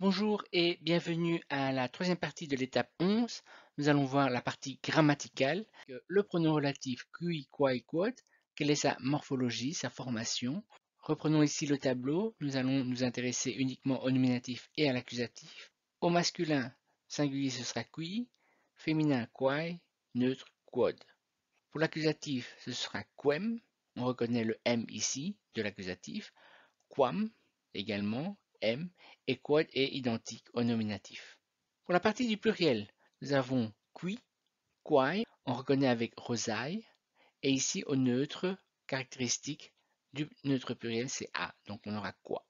Bonjour et bienvenue à la troisième partie de l'étape 11. Nous allons voir la partie grammaticale, le pronom relatif qui, quoi et quod, quelle est sa morphologie, sa formation. Reprenons ici le tableau, nous allons nous intéresser uniquement au nominatif et à l'accusatif. Au masculin, singulier ce sera qui, féminin qui, neutre quoi ». Pour l'accusatif, ce sera quem, on reconnaît le m ici de l'accusatif, quam également, M et quad est identique au nominatif. Pour la partie du pluriel, nous avons qui, quai, on reconnaît avec rosaille, et ici au neutre, caractéristique du neutre pluriel, c'est A, donc on aura quoi.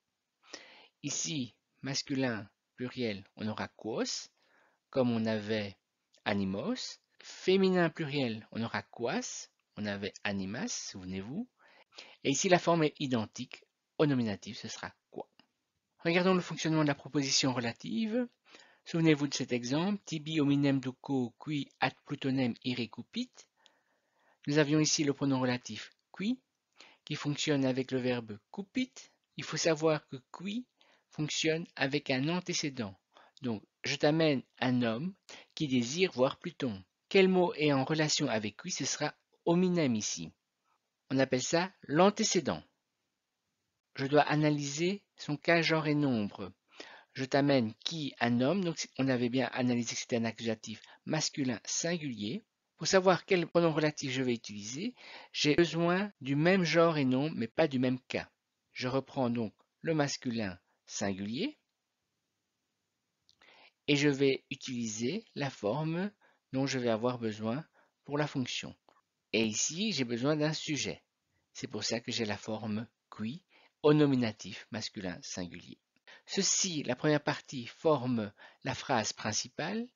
Ici, masculin, pluriel, on aura quos, comme on avait animos. Féminin pluriel, on aura quas, on avait animas, souvenez-vous. Et ici, la forme est identique. Au nominatif, ce sera quoi Regardons le fonctionnement de la proposition relative. Souvenez-vous de cet exemple, tibi hominem duco qui ad plutonem irrecupit. Nous avions ici le pronom relatif qui, qui fonctionne avec le verbe cupit. Il faut savoir que qui fonctionne avec un antécédent. Donc, je t'amène un homme qui désire voir Pluton. Quel mot est en relation avec qui Ce sera hominem ici. On appelle ça l'antécédent je dois analyser son cas genre et nombre. Je t'amène qui un homme, donc on avait bien analysé que c'était un accusatif masculin singulier. Pour savoir quel pronom relatif je vais utiliser, j'ai besoin du même genre et nombre, mais pas du même cas. Je reprends donc le masculin singulier et je vais utiliser la forme dont je vais avoir besoin pour la fonction. Et ici, j'ai besoin d'un sujet. C'est pour ça que j'ai la forme qui au nominatif masculin singulier. Ceci, la première partie, forme la phrase principale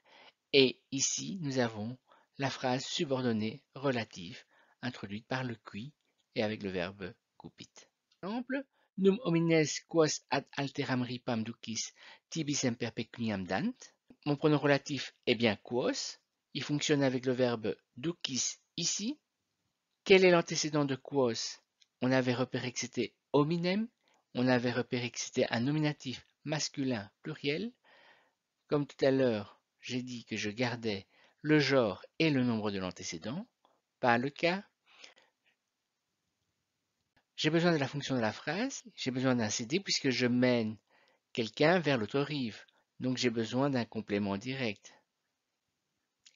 et ici nous avons la phrase subordonnée relative introduite par le qui et avec le verbe coupit. Exemple, num homines quos ad alteram ripam ducis tibi semper pecuniam dant. Mon pronom relatif est bien quos. Il fonctionne avec le verbe ducis ici. Quel est l'antécédent de quos On avait repéré que c'était hominem, on avait repéré que c'était un nominatif masculin pluriel. Comme tout à l'heure, j'ai dit que je gardais le genre et le nombre de l'antécédent, pas le cas. J'ai besoin de la fonction de la phrase, j'ai besoin d'un CD puisque je mène quelqu'un vers l'autre rive, donc j'ai besoin d'un complément direct.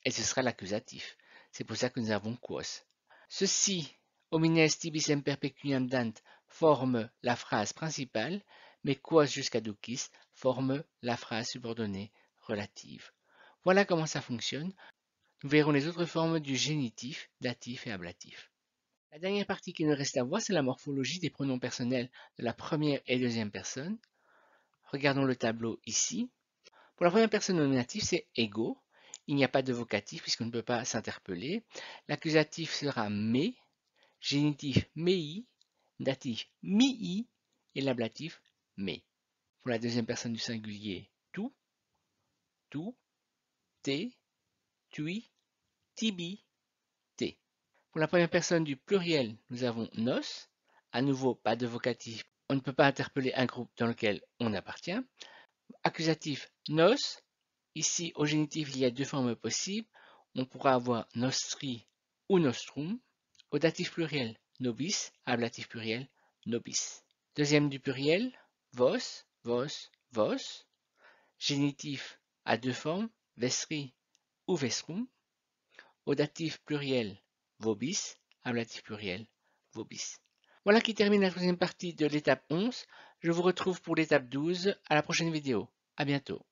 Et ce sera l'accusatif. C'est pour ça que nous avons quos. Ceci Homines tibi dant forme la phrase principale, mais quos jusqu'à ducis forme la phrase subordonnée relative. Voilà comment ça fonctionne. Nous verrons les autres formes du génitif, datif et ablatif. La dernière partie qui nous reste à voir, c'est la morphologie des pronoms personnels de la première et deuxième personne. Regardons le tableau ici. Pour la première personne nominative, c'est ego. Il n'y a pas de vocatif puisqu'on ne peut pas s'interpeller. L'accusatif sera mais génitif mei, datif mi et l'ablatif mais. Pour la deuxième personne du singulier, tu »,« tu »,« te »,« tui, tibi, te ». Pour la première personne du pluriel, nous avons nos. À nouveau, pas de vocatif. On ne peut pas interpeller un groupe dans lequel on appartient. Accusatif, nos. Ici, au génitif, il y a deux formes possibles. On pourra avoir nostri ou nostrum. Audatif pluriel, nobis, ablatif pluriel, nobis. Deuxième du pluriel, vos, vos, vos. Génitif à deux formes, vesri ou vesrum. Audatif pluriel, vobis, ablatif pluriel, vobis. Voilà qui termine la troisième partie de l'étape 11. Je vous retrouve pour l'étape 12 à la prochaine vidéo. À bientôt.